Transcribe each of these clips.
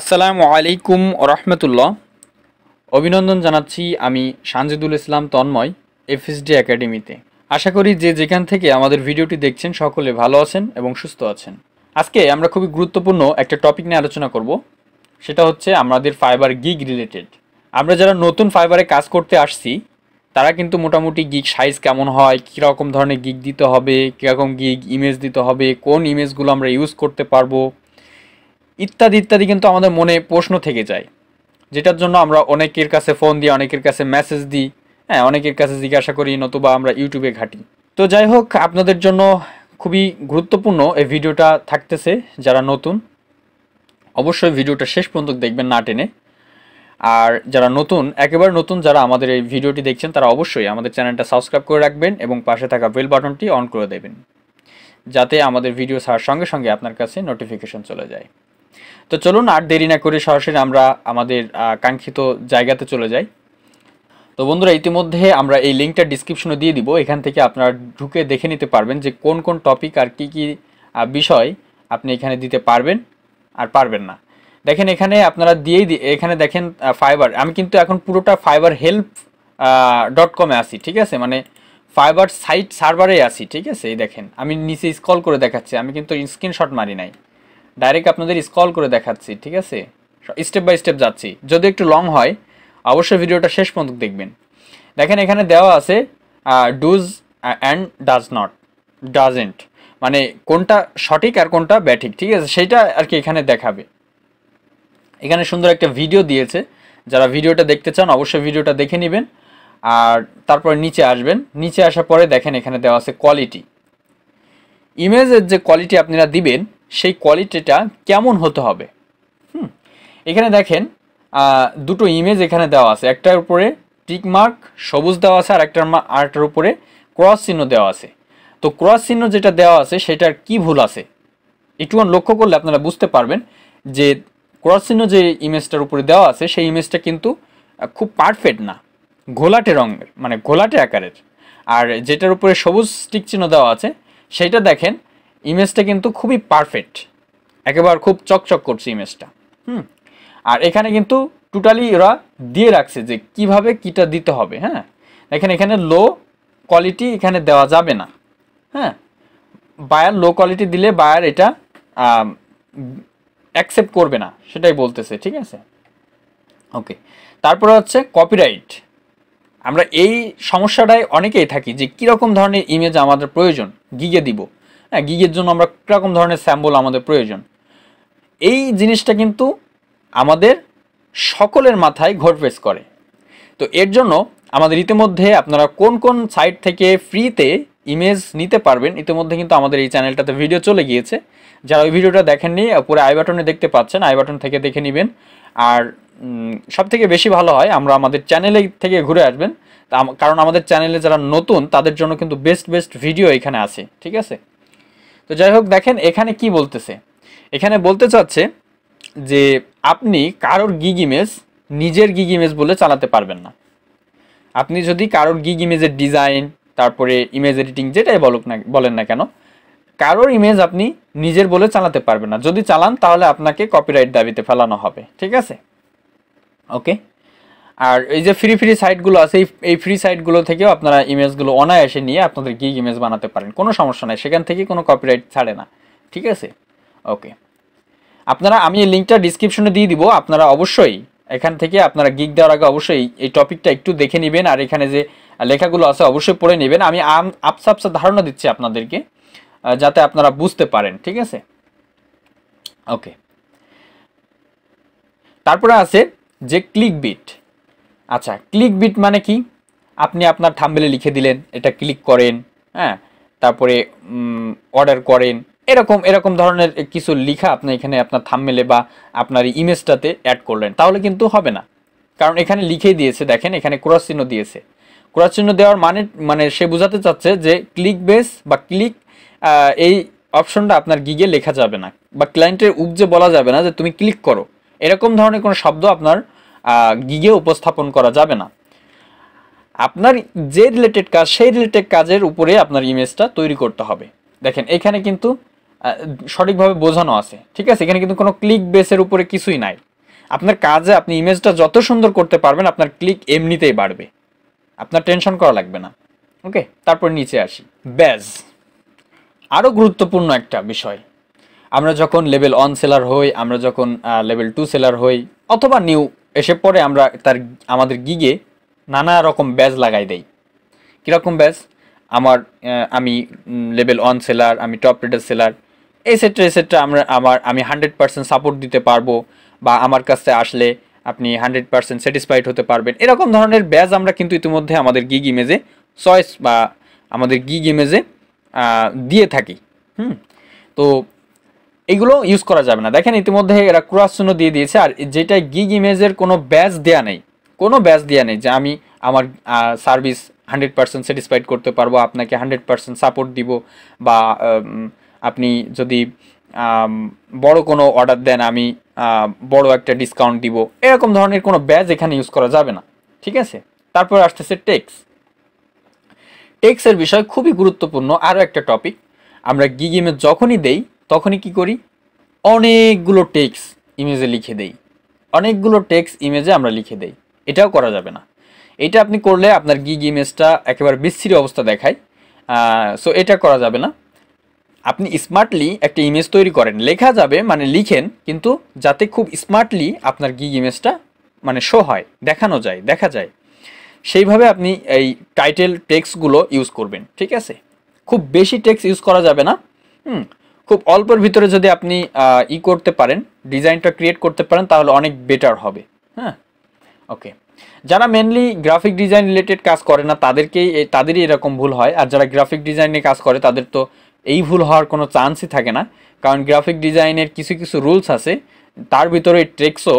আসসালামু আলাইকুম রহমতুল্লাহ অভিনন্দন জানাচ্ছি আমি সানজিদুল ইসলাম তন্ময় এফএসডি একাডেমিতে আশা করি যে যেখান থেকে আমাদের ভিডিওটি দেখছেন সকলে ভালো আছেন এবং সুস্থ আছেন আজকে আমরা খুবই গুরুত্বপূর্ণ একটা টপিক নিয়ে আলোচনা করব সেটা হচ্ছে আমাদের ফাইবার গিগ রিলেটেড আমরা যারা নতুন ফাইবারে কাজ করতে আসছি তারা কিন্তু মোটামুটি গিগ সাইজ কেমন হয় কীরকম ধরনের গিগ দিতে হবে কীরকম গিগ ইমেজ দিতে হবে কোন ইমেজগুলো আমরা ইউজ করতে পারবো ইত্যাদি ইত্যাদি কিন্তু আমাদের মনে প্রশ্ন থেকে যায় যেটার জন্য আমরা অনেকের কাছে ফোন দিই অনেকের কাছে মেসেজ দিই হ্যাঁ অনেকের কাছে জিজ্ঞাসা করি নতুবা আমরা ইউটিউবে ঘাটি তো যাই হোক আপনাদের জন্য খুবই গুরুত্বপূর্ণ এই ভিডিওটা থাকতেছে যারা নতুন অবশ্যই ভিডিওটা শেষ পর্যন্ত দেখবেন না টেনে আর যারা নতুন একেবারে নতুন যারা আমাদের এই ভিডিওটি দেখছেন তারা অবশ্যই আমাদের চ্যানেলটা সাবস্ক্রাইব করে রাখবেন এবং পাশে থাকা বেল বাটনটি অন করে দেবেন যাতে আমাদের ভিডিও ছাড়ার সঙ্গে সঙ্গে আপনার কাছে নোটিফিকেশন চলে যায় তো চলুন আর দেরি না করে সরাসরি আমরা আমাদের কাঙ্ক্ষিত জায়গাতে চলে যাই তো বন্ধুরা ইতিমধ্যে আমরা এই লিঙ্কটা ডিসক্রিপশনে দিয়ে দিব এখান থেকে আপনারা ঢুকে দেখে নিতে পারবেন যে কোন কোন টপিক আর কি কি বিষয় আপনি এখানে দিতে পারবেন আর পারবেন না দেখেন এখানে আপনারা দিয়েই এখানে দেখেন ফাইবার আমি কিন্তু এখন পুরোটা ফাইবার হেল্প ডট কমে আসি ঠিক আছে মানে ফাইবার সাইট সার্ভারে আসি ঠিক আছে এই দেখেন আমি নিচে স্কল করে দেখাচ্ছি আমি কিন্তু স্ক্রিনশট মারি নাই ডাইরেক্ট আপনাদের স্কল করে দেখাচ্ছি ঠিক আছে স্টেপ বাই স্টেপ যাচ্ছি যদি একটু লং হয় অবশ্যই ভিডিওটা শেষ পর্যন্ত দেখবেন দেখেন এখানে দেওয়া আছে does and does not doesn't মানে কোনটা সঠিক আর কোনটা ব্যাঠিক ঠিক আছে সেটা আর কি এখানে দেখাবে এখানে সুন্দর একটা ভিডিও দিয়েছে যারা ভিডিওটা দেখতে চান অবশ্যই ভিডিওটা দেখে নেবেন আর তারপর নিচে আসবেন নিচে আসার পরে দেখেন এখানে দেওয়া আছে কোয়ালিটি ইমেজের যে কোয়ালিটি আপনারা দিবেন সেই কোয়ালিটিটা কেমন হতে হবে হুম এখানে দেখেন দুটো ইমেজ এখানে দেওয়া আছে একটার উপরে টিক মার্ক সবুজ দেওয়া আছে আর একটার আরেকটার উপরে ক্রস চিহ্ন দেওয়া আছে তো ক্রস চিহ্ন যেটা দেওয়া আছে সেটার কি ভুল আছে একটুখান লক্ষ্য করলে আপনারা বুঝতে পারবেন যে ক্রস চিহ্ন যে ইমেজটার উপরে দেওয়া আছে সেই ইমেজটা কিন্তু খুব পারফেক্ট না ঘোলাটে রঙের মানে ঘোলাটে আকারের আর যেটার উপরে সবুজ স্টিক চিহ্ন দেওয়া আছে সেইটা দেখেন ইমেজটা কিন্তু খুবই পারফেক্ট একেবারে খুব চকচক করছে ইমেজটা হুম আর এখানে কিন্তু টোটালি ওরা দিয়ে রাখছে যে কিভাবে কিটা দিতে হবে হ্যাঁ এখানে এখানে লো কোয়ালিটি এখানে দেওয়া যাবে না হ্যাঁ বায়ার লো কোয়ালিটি দিলে বায়ার এটা অ্যাকসেপ্ট করবে না সেটাই বলতেছে ঠিক আছে ওকে তারপরে হচ্ছে কপিরাইট আমরা এই সমস্যাটায় অনেকেই থাকি যে কীরকম ধরনের ইমেজ আমাদের প্রয়োজন গিগে দিব হ্যাঁ গিগের জন্য আমরা কীরকম ধরনের স্যাম্বল আমাদের প্রয়োজন এই জিনিসটা কিন্তু আমাদের সকলের মাথায় ফেস করে তো এর জন্য আমাদের ইতিমধ্যে আপনারা কোন কোন সাইট থেকে ফ্রিতে ইমেজ নিতে পারবেন ইতিমধ্যে কিন্তু আমাদের এই চ্যানেলটাতে ভিডিও চলে গিয়েছে যারা ওই ভিডিওটা দেখেননি পুরো আই বাটনে দেখতে পাচ্ছেন আই বাটন থেকে দেখে নেবেন আর সব থেকে বেশি ভালো হয় আমরা আমাদের চ্যানেলে থেকে ঘুরে আসবেন কারণ আমাদের চ্যানেলে যারা নতুন তাদের জন্য কিন্তু বেস্ট বেস্ট ভিডিও এখানে আছে ঠিক আছে তো যাই হোক দেখেন এখানে কি বলতেছে এখানে বলতে চাচ্ছে যে আপনি কারোর গিগ ইমেজ নিজের গিগ ইমেজ বলে চালাতে পারবেন না আপনি যদি কারোর গিগ ইমেজের ডিজাইন তারপরে ইমেজ এডিটিং যেটাই বলুক না বলেন না কেন কারোর ইমেজ আপনি নিজের বলে চালাতে পারবেন না যদি চালান তাহলে আপনাকে কপিরাইট দাবিতে ফেলানো হবে ঠিক আছে ওকে আর এই যে ফ্রি ফ্রি সাইটগুলো আছে এই ফ্রি সাইটগুলো থেকেও আপনারা ইমেজগুলো অনায়াসে নিয়ে আপনাদের গিগ ইমেজ বানাতে পারেন কোনো সমস্যা নাই সেখান থেকে কোনো কপিরাইট ছাড়ে না ঠিক আছে ওকে আপনারা আমি এই লিঙ্কটা ডিসক্রিপশনে দিয়ে দিব আপনারা অবশ্যই এখান থেকে আপনারা গিগ দেওয়ার আগে অবশ্যই এই টপিকটা একটু দেখে নেবেন আর এখানে যে লেখাগুলো আছে অবশ্যই পড়ে নেবেন আমি আপসা আপসা ধারণা দিচ্ছি আপনাদেরকে যাতে আপনারা বুঝতে পারেন ঠিক আছে ওকে তারপরে আছে যে ক্লিক বিট আচ্ছা ক্লিক বিট মানে কি আপনি আপনার থাম্বেলে লিখে দিলেন এটা ক্লিক করেন হ্যাঁ তারপরে অর্ডার করেন এরকম এরকম ধরনের কিছু লিখা আপনি এখানে আপনার থাম্বেলে বা আপনার ইমেজটাতে অ্যাড করলেন তাহলে কিন্তু হবে না কারণ এখানে লিখেই দিয়েছে দেখেন এখানে ক্রস চিহ্ন দিয়েছে ক্রস চিহ্ন দেওয়ার মানে মানে সে বোঝাতে চাচ্ছে যে ক্লিক বেস বা ক্লিক এই অপশনটা আপনার গিগে লেখা যাবে না বা ক্লায়েন্টের উপজে বলা যাবে না যে তুমি ক্লিক করো এরকম ধরনের কোনো শব্দ আপনার গিয়ে উপস্থাপন করা যাবে না আপনার যে রিলেটেড কাজ সেই রিলেটেড কাজের উপরে আপনার ইমেজটা তৈরি করতে হবে দেখেন এখানে কিন্তু সঠিকভাবে বোঝানো আছে ঠিক আছে এখানে কিন্তু কোনো ক্লিক বেসের উপরে কিছুই নাই আপনার কাজে আপনি ইমেজটা যত সুন্দর করতে পারবেন আপনার ক্লিক এমনিতেই বাড়বে আপনার টেনশন করা লাগবে না ওকে তারপর নিচে আসি ব্যাজ আরও গুরুত্বপূর্ণ একটা বিষয় আমরা যখন লেভেল ওয়ান সেলার হই আমরা যখন লেভেল টু সেলার হই অথবা নিউ এসে পরে আমরা তার আমাদের গিগে নানা রকম ব্যাজ লাগাই দেই কীরকম ব্যাজ আমার আমি লেভেল ওয়ান সেলার আমি top rated seller etcetera etcetera আমরা আমার আমি হান্ড্রেড পার্সেন্ট সাপোর্ট দিতে পারবো বা আমার কাছে আসলে আপনি হান্ড্রেড পার্সেন্ট স্যাটিসফাইড হতে পারবেন এরকম ধরনের ব্যাজ আমরা কিন্তু ইতিমধ্যে আমাদের গিগ ইমেজে চয়েস বা আমাদের গিগ ইমেজে দিয়ে থাকি হুম তো এগুলো ইউজ করা যাবে না দেখেন ইতিমধ্যে এরা ক্রস চিহ্ন দিয়ে দিয়েছে আর যেটা গিগ ইমেজের কোনো ব্যাচ দেয়া নেই কোনো ব্যাচ দেয়া নেই যে আমি আমার সার্ভিস হান্ড্রেড পার্সেন্ট স্যাটিসফাইড করতে পারবো আপনাকে হান্ড্রেড পার্সেন্ট সাপোর্ট দিব বা আপনি যদি বড় কোনো অর্ডার দেন আমি বড় একটা ডিসকাউন্ট দিব এরকম ধরনের কোনো ব্যাজ এখানে ইউজ করা যাবে না ঠিক আছে তারপর আসতেছে টেক্স টেক্সের বিষয় খুবই গুরুত্বপূর্ণ আরও একটা টপিক আমরা গিগ ইমেজ যখনই দেই তখনই কি করি অনেকগুলো টেক্স ইমেজে লিখে দেই অনেকগুলো টেক্স ইমেজে আমরা লিখে দেই এটাও করা যাবে না এটা আপনি করলে আপনার গিগ ইমেজটা একেবারে বিচ্ছিরি অবস্থা দেখায় সো এটা করা যাবে না আপনি স্মার্টলি একটা ইমেজ তৈরি করেন লেখা যাবে মানে লিখেন কিন্তু যাতে খুব স্মার্টলি আপনার গিগ ইমেজটা মানে শো হয় দেখানো যায় দেখা যায় সেইভাবে আপনি এই টাইটেল টেক্সগুলো ইউজ করবেন ঠিক আছে খুব বেশি টেক্স ইউজ করা যাবে না হুম খুব অল্পের ভিতরে যদি আপনি ই করতে পারেন ডিজাইনটা ক্রিয়েট করতে পারেন তাহলে অনেক বেটার হবে হ্যাঁ ওকে যারা মেনলি গ্রাফিক ডিজাইন রিলেটেড কাজ করে না তাদেরকেই তাদেরই এরকম ভুল হয় আর যারা গ্রাফিক ডিজাইনে কাজ করে তাদের তো এই ভুল হওয়ার কোনো চান্সই থাকে না কারণ গ্রাফিক ডিজাইনের কিছু কিছু রুলস আছে তার ভিতরে টেক্সও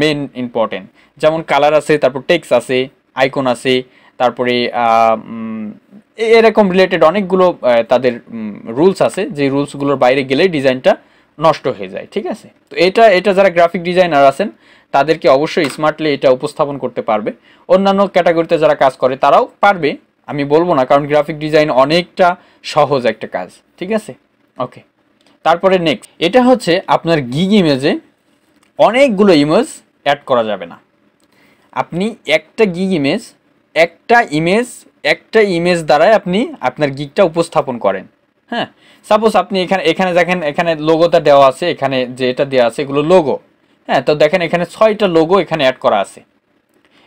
মেন ইম্পর্টেন্ট যেমন কালার আছে তারপর টেক্স আছে আইকন আছে তারপরে এরকম রিলেটেড অনেকগুলো তাদের রুলস আছে যে রুলসগুলোর বাইরে গেলে ডিজাইনটা নষ্ট হয়ে যায় ঠিক আছে তো এটা এটা যারা গ্রাফিক ডিজাইনার আছেন তাদেরকে অবশ্যই স্মার্টলি এটা উপস্থাপন করতে পারবে অন্যান্য ক্যাটাগরিতে যারা কাজ করে তারাও পারবে আমি বলবো না কারণ গ্রাফিক ডিজাইন অনেকটা সহজ একটা কাজ ঠিক আছে ওকে তারপরে নেক্সট এটা হচ্ছে আপনার গিগ ইমেজে অনেকগুলো ইমেজ অ্যাড করা যাবে না আপনি একটা গিগ ইমেজ একটা ইমেজ একটা ইমেজ দ্বারাই আপনি আপনার গিকটা উপস্থাপন করেন হ্যাঁ সাপোজ আপনি এখানে এখানে দেখেন এখানে লোগোটা দেওয়া আছে এখানে যে এটা দেওয়া আছে এগুলো লোগো হ্যাঁ তো দেখেন এখানে ছয়টা লোগো এখানে অ্যাড করা আছে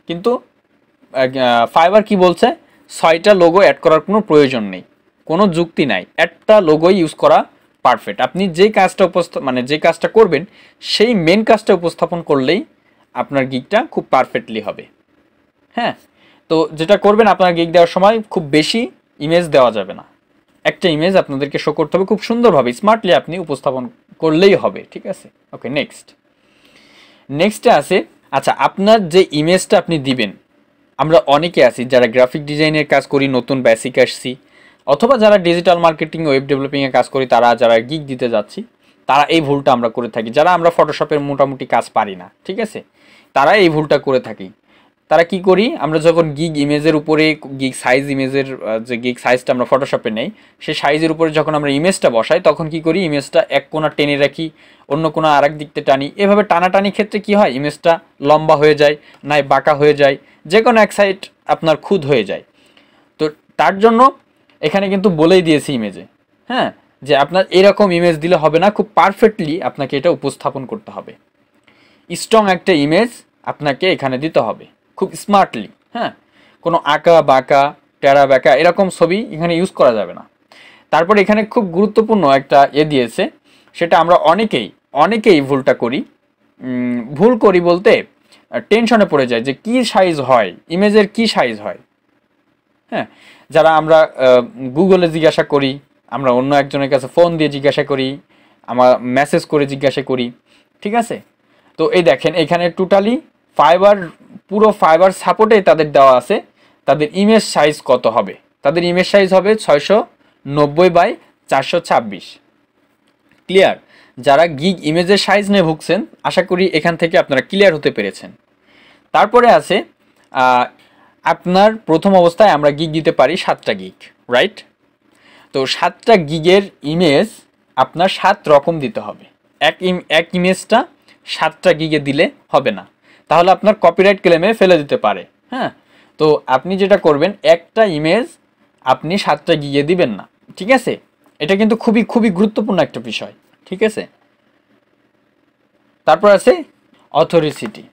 কিন্তু ফাইবার কি বলছে ছয়টা লোগো অ্যাড করার কোনো প্রয়োজন নেই কোনো যুক্তি নাই একটা লোগো ইউজ করা পারফেক্ট আপনি যে কাজটা উপস্থা মানে যে কাজটা করবেন সেই মেন কাজটা উপস্থাপন করলেই আপনার গিকটা খুব পারফেক্টলি হবে হ্যাঁ তো যেটা করবেন আপনার গিক দেওয়ার সময় খুব বেশি ইমেজ দেওয়া যাবে না একটা ইমেজ আপনাদেরকে শো করতে হবে খুব সুন্দরভাবে স্মার্টলি আপনি উপস্থাপন করলেই হবে ঠিক আছে ওকে নেক্সট নেক্সটে আছে আচ্ছা আপনার যে ইমেজটা আপনি দিবেন আমরা অনেকে আছি যারা গ্রাফিক ডিজাইনের কাজ করি নতুন বেসিক আসছি অথবা যারা ডিজিটাল মার্কেটিং ওয়েব ডেভেলপিংয়ে কাজ করি তারা যারা গিক দিতে যাচ্ছি তারা এই ভুলটা আমরা করে থাকি যারা আমরা ফটোশপের মোটামুটি কাজ পারি না ঠিক আছে তারা এই ভুলটা করে থাকি তারা কি করি আমরা যখন গিগ ইমেজের উপরে গিগ সাইজ ইমেজের যে গিগ সাইজটা আমরা ফটোশপে নেই সেই সাইজের উপরে যখন আমরা ইমেজটা বসাই তখন কি করি ইমেজটা এক কোনা টেনে রাখি অন্য কোনো আর এক দিকতে টানি এভাবে টানাটানি ক্ষেত্রে কি হয় ইমেজটা লম্বা হয়ে যায় নাই বাঁকা হয়ে যায় যে কোনো এক সাইড আপনার খুদ হয়ে যায় তো তার জন্য এখানে কিন্তু বলেই দিয়েছি ইমেজে হ্যাঁ যে আপনার এরকম ইমেজ দিলে হবে না খুব পারফেক্টলি আপনাকে এটা উপস্থাপন করতে হবে স্ট্রং একটা ইমেজ আপনাকে এখানে দিতে হবে খুব স্মার্টলি হ্যাঁ কোনো আঁকা বাঁকা টেরা ব্যাঁকা এরকম ছবি এখানে ইউজ করা যাবে না তারপর এখানে খুব গুরুত্বপূর্ণ একটা এ দিয়েছে সেটা আমরা অনেকেই অনেকেই ভুলটা করি ভুল করি বলতে টেনশনে পড়ে যায় যে কি সাইজ হয় ইমেজের কি সাইজ হয় হ্যাঁ যারা আমরা গুগলে জিজ্ঞাসা করি আমরা অন্য একজনের কাছে ফোন দিয়ে জিজ্ঞাসা করি আমার মেসেজ করে জিজ্ঞাসা করি ঠিক আছে তো এই দেখেন এখানে টোটালি ফাইবার পুরো ফাইবার সাপোর্টে তাদের দেওয়া আছে তাদের ইমেজ সাইজ কত হবে তাদের ইমেজ সাইজ হবে ছয়শো নব্বই বাই চারশো ছাব্বিশ ক্লিয়ার যারা গিগ ইমেজের সাইজ নিয়ে ভুগছেন আশা করি এখান থেকে আপনারা ক্লিয়ার হতে পেরেছেন তারপরে আছে আপনার প্রথম অবস্থায় আমরা গিগ দিতে পারি সাতটা গিগ রাইট তো সাতটা গিগের ইমেজ আপনার সাত রকম দিতে হবে এক ইম এক ইমেজটা সাতটা গিগে দিলে হবে না তাহলে আপনার কপিরাইট ক্লেমে ফেলে দিতে পারে হ্যাঁ তো আপনি যেটা করবেন একটা ইমেজ আপনি সাতটা গিয়ে দিবেন না ঠিক আছে এটা কিন্তু খুবই খুবই গুরুত্বপূর্ণ একটা বিষয় ঠিক আছে তারপর আছে অথরিসিটি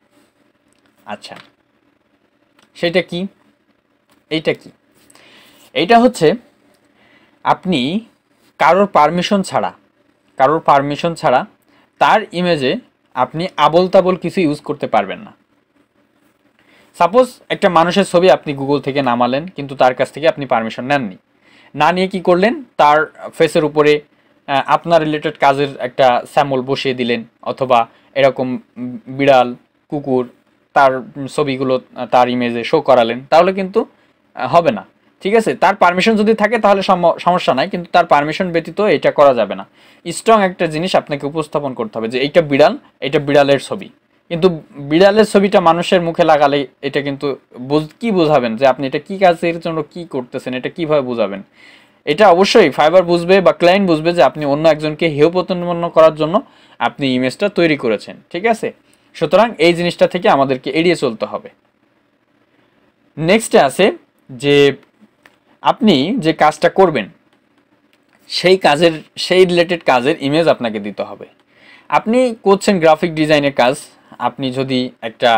আচ্ছা সেটা কি এইটা কি এইটা হচ্ছে আপনি কারোর পারমিশন ছাড়া কারোর পারমিশন ছাড়া তার ইমেজে আপনি আবল তাবল কিছু ইউজ করতে পারবেন না সাপোজ একটা মানুষের ছবি আপনি গুগল থেকে নামালেন কিন্তু তার কাছ থেকে আপনি পারমিশন নেননি না নিয়ে কি করলেন তার ফেসের উপরে আপনার রিলেটেড কাজের একটা স্যামল বসিয়ে দিলেন অথবা এরকম বিড়াল কুকুর তার ছবিগুলো তার ইমেজে শো করালেন তাহলে কিন্তু হবে না ঠিক আছে তার পারমিশন যদি থাকে তাহলে সমস্যা নাই কিন্তু তার পারমিশন ব্যতীত এটা করা যাবে না স্ট্রং একটা জিনিস আপনাকে উপস্থাপন করতে হবে যে এইটা বিড়াল এটা বিড়ালের ছবি কিন্তু বিড়ালের ছবিটা মানুষের মুখে লাগালে এটা কিন্তু কি বোঝাবেন যে আপনি এটা কি কাজের জন্য কি করতেছেন এটা কিভাবে বোঝাবেন এটা অবশ্যই ফাইবার বুঝবে বা ক্লায়েন্ট বুঝবে যে আপনি অন্য একজনকে হেয় করার জন্য আপনি ইমেজটা তৈরি করেছেন ঠিক আছে সুতরাং এই জিনিসটা থেকে আমাদেরকে এড়িয়ে চলতে হবে নেক্সটে আছে যে আপনি যে কাজটা করবেন সেই কাজের সেই রিলেটেড কাজের ইমেজ আপনাকে দিতে হবে আপনি করছেন গ্রাফিক ডিজাইনের কাজ আপনি যদি একটা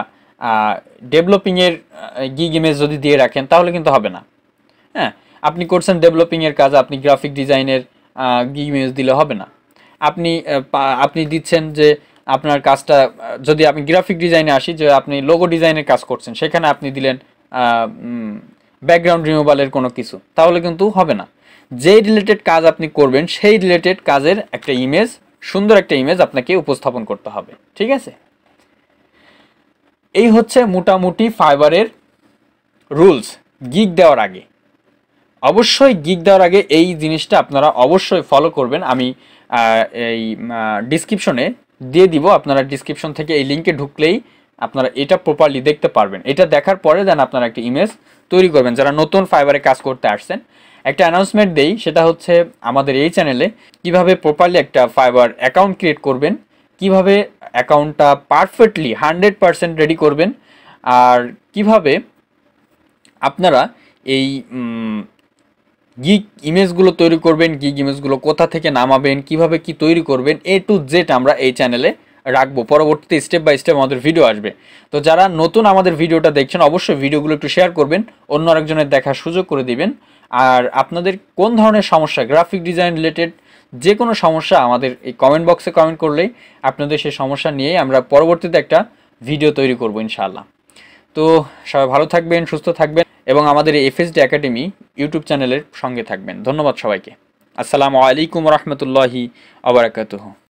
ডেভেলপিংয়ের গিগ ইমেজ যদি দিয়ে রাখেন তাহলে কিন্তু হবে না হ্যাঁ আপনি করছেন ডেভেলপিংয়ের কাজ আপনি গ্রাফিক ডিজাইনের গিগ ইমেজ দিলে হবে না আপনি আপনি দিচ্ছেন যে আপনার কাজটা যদি আপনি গ্রাফিক ডিজাইনে আসি যে আপনি লোগো ডিজাইনের কাজ করছেন সেখানে আপনি দিলেন ব্যাকগ্রাউন্ড রিমুভালের কোনো কিছু তাহলে কিন্তু হবে না যেই রিলেটেড কাজ আপনি করবেন সেই রিলেটেড কাজের একটা ইমেজ সুন্দর একটা ইমেজ আপনাকে উপস্থাপন করতে হবে ঠিক আছে এই হচ্ছে মোটামুটি ফাইবারের রুলস গিগ দেওয়ার আগে অবশ্যই গিগ দেওয়ার আগে এই জিনিসটা আপনারা অবশ্যই ফলো করবেন আমি এই ডিসক্রিপশনে দিয়ে দিব আপনারা ডিসক্রিপশন থেকে এই লিঙ্কে ঢুকলেই আপনারা এটা প্রপারলি দেখতে পারবেন এটা দেখার পরে দেন আপনারা একটা ইমেজ তৈরি করবেন যারা নতুন ফাইবারে কাজ করতে আসছেন একটা অ্যানাউন্সমেন্ট দেই সেটা হচ্ছে আমাদের এই চ্যানেলে কিভাবে প্রপারলি একটা ফাইবার অ্যাকাউন্ট ক্রিয়েট করবেন কিভাবে অ্যাকাউন্টটা পারফেক্টলি হান্ড্রেড পারসেন্ট রেডি করবেন আর কিভাবে আপনারা এই গিগ ইমেজগুলো তৈরি করবেন গিগ ইমেজগুলো কোথা থেকে নামাবেন কিভাবে কি তৈরি করবেন এ টু জেড আমরা এই চ্যানেলে রাখবো পরবর্তীতে স্টেপ বাই স্টেপ আমাদের ভিডিও আসবে তো যারা নতুন আমাদের ভিডিওটা দেখছেন অবশ্যই ভিডিওগুলো একটু শেয়ার করবেন অন্য আরেকজনের দেখার সুযোগ করে দিবেন আর আপনাদের কোন ধরনের সমস্যা গ্রাফিক ডিজাইন রিলেটেড যে কোনো সমস্যা আমাদের এই কমেন্ট বক্সে কমেন্ট করলেই আপনাদের সেই সমস্যা নিয়েই আমরা পরবর্তীতে একটা ভিডিও তৈরি করবো ইনশাআল্লাহ তো সবাই ভালো থাকবেন সুস্থ থাকবেন এবং আমাদের এই এফএসডি একাডেমি ইউটিউব চ্যানেলের সঙ্গে থাকবেন ধন্যবাদ সবাইকে আসসালামু আলাইকুম রহমতুল্লাহি আবরাকাতহ